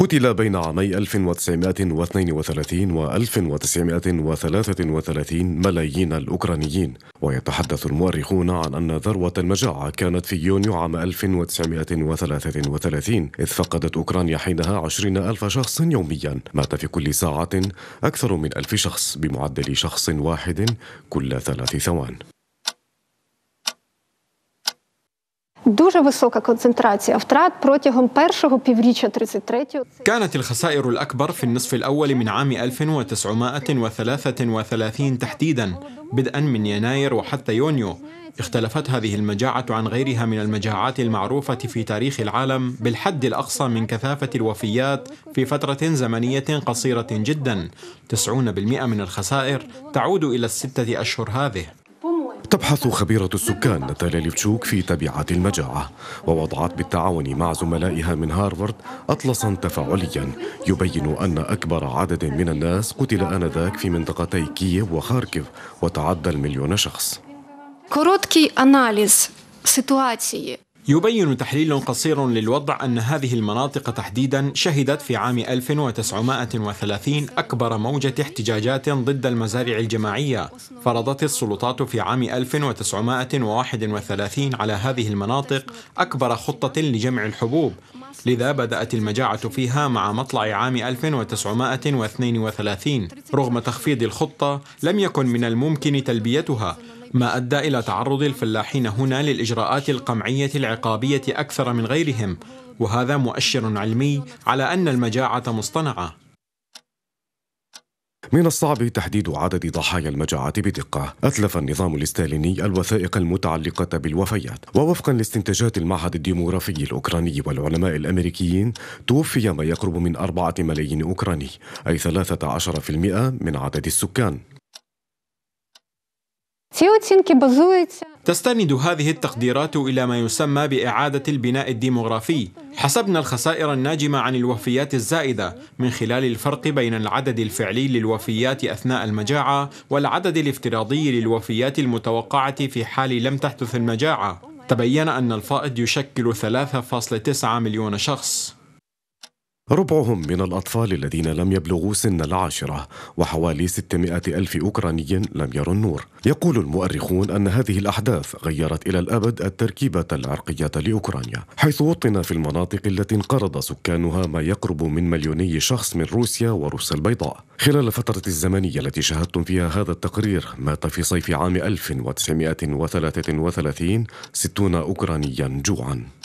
قتل بين عامي 1932 و 1933 ملايين الأوكرانيين ويتحدث المؤرخون عن أن ذروة المجاعة كانت في يونيو عام 1933 إذ فقدت أوكرانيا حينها 20 ألف شخص يوميا مات في كل ساعة أكثر من ألف شخص بمعدل شخص واحد كل ثلاث ثوان дуже висока концентрація втрат протягом першого півріччя 33-го. كانت الخسائر الأكبر في النصف الأول من عام 1933 تحديدا بدءا من يناير وحتى يونيو اختلفت هذه المجاعة عن غيرها من المجاعات المعروفة في تاريخ العالم بالحد الأقصى من كثافة الوفيات في فترة زمنية قصيرة جدا 90% من الخسائر تعود إلى الستة أشهر هذه تبحث خبيرة السكان ناتاليا ليفتشوك في تبعات المجاعة ووضعت بالتعاون مع زملائها من هارفارد أطلسا تفاعليا يبين أن أكبر عدد من الناس قتل آنذاك في منطقتي كييف وخاركيف وتعدى المليون شخص يبين تحليل قصير للوضع أن هذه المناطق تحديدا شهدت في عام 1930 أكبر موجة احتجاجات ضد المزارع الجماعية فرضت السلطات في عام 1931 على هذه المناطق أكبر خطة لجمع الحبوب لذا بدأت المجاعة فيها مع مطلع عام 1932 رغم تخفيض الخطة لم يكن من الممكن تلبيتها ما أدى إلى تعرض الفلاحين هنا للإجراءات القمعية العقابية أكثر من غيرهم وهذا مؤشر علمي على أن المجاعة مصطنعة من الصعب تحديد عدد ضحايا المجاعة بدقة أتلف النظام الاستاليني الوثائق المتعلقة بالوفيات ووفقا لاستنتاجات المعهد الديموغرافي الأوكراني والعلماء الأمريكيين توفي ما يقرب من أربعة ملايين أوكراني أي 13% من عدد السكان تستند هذه التقديرات إلى ما يسمى بإعادة البناء الديمغرافي حسبنا الخسائر الناجمة عن الوفيات الزائدة من خلال الفرق بين العدد الفعلي للوفيات أثناء المجاعة والعدد الافتراضي للوفيات المتوقعة في حال لم تحدث المجاعة تبين أن الفائض يشكل 3.9 مليون شخص ربعهم من الأطفال الذين لم يبلغوا سن العاشرة وحوالي 600 ألف أوكراني لم يروا النور يقول المؤرخون أن هذه الأحداث غيرت إلى الأبد التركيبة العرقية لأوكرانيا حيث وطن في المناطق التي انقرض سكانها ما يقرب من مليوني شخص من روسيا وروسيا البيضاء خلال الفترة الزمنية التي شاهدتم فيها هذا التقرير مات في صيف عام 1933 60 أوكرانيا جوعاً